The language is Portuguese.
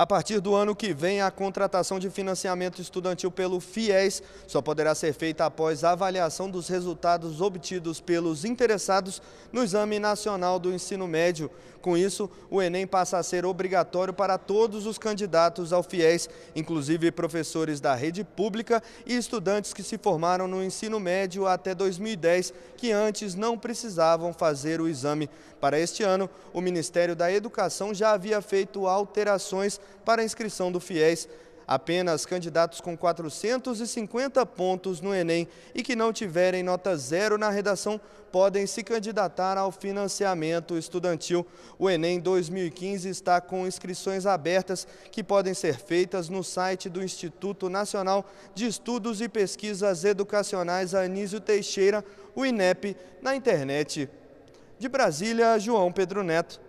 A partir do ano que vem, a contratação de financiamento estudantil pelo FIES só poderá ser feita após a avaliação dos resultados obtidos pelos interessados no Exame Nacional do Ensino Médio. Com isso, o Enem passa a ser obrigatório para todos os candidatos ao FIES, inclusive professores da rede pública e estudantes que se formaram no ensino médio até 2010, que antes não precisavam fazer o exame. Para este ano, o Ministério da Educação já havia feito alterações para a inscrição do FIES. Apenas candidatos com 450 pontos no Enem e que não tiverem nota zero na redação podem se candidatar ao financiamento estudantil. O Enem 2015 está com inscrições abertas que podem ser feitas no site do Instituto Nacional de Estudos e Pesquisas Educacionais Anísio Teixeira, o INEP, na internet. De Brasília, João Pedro Neto.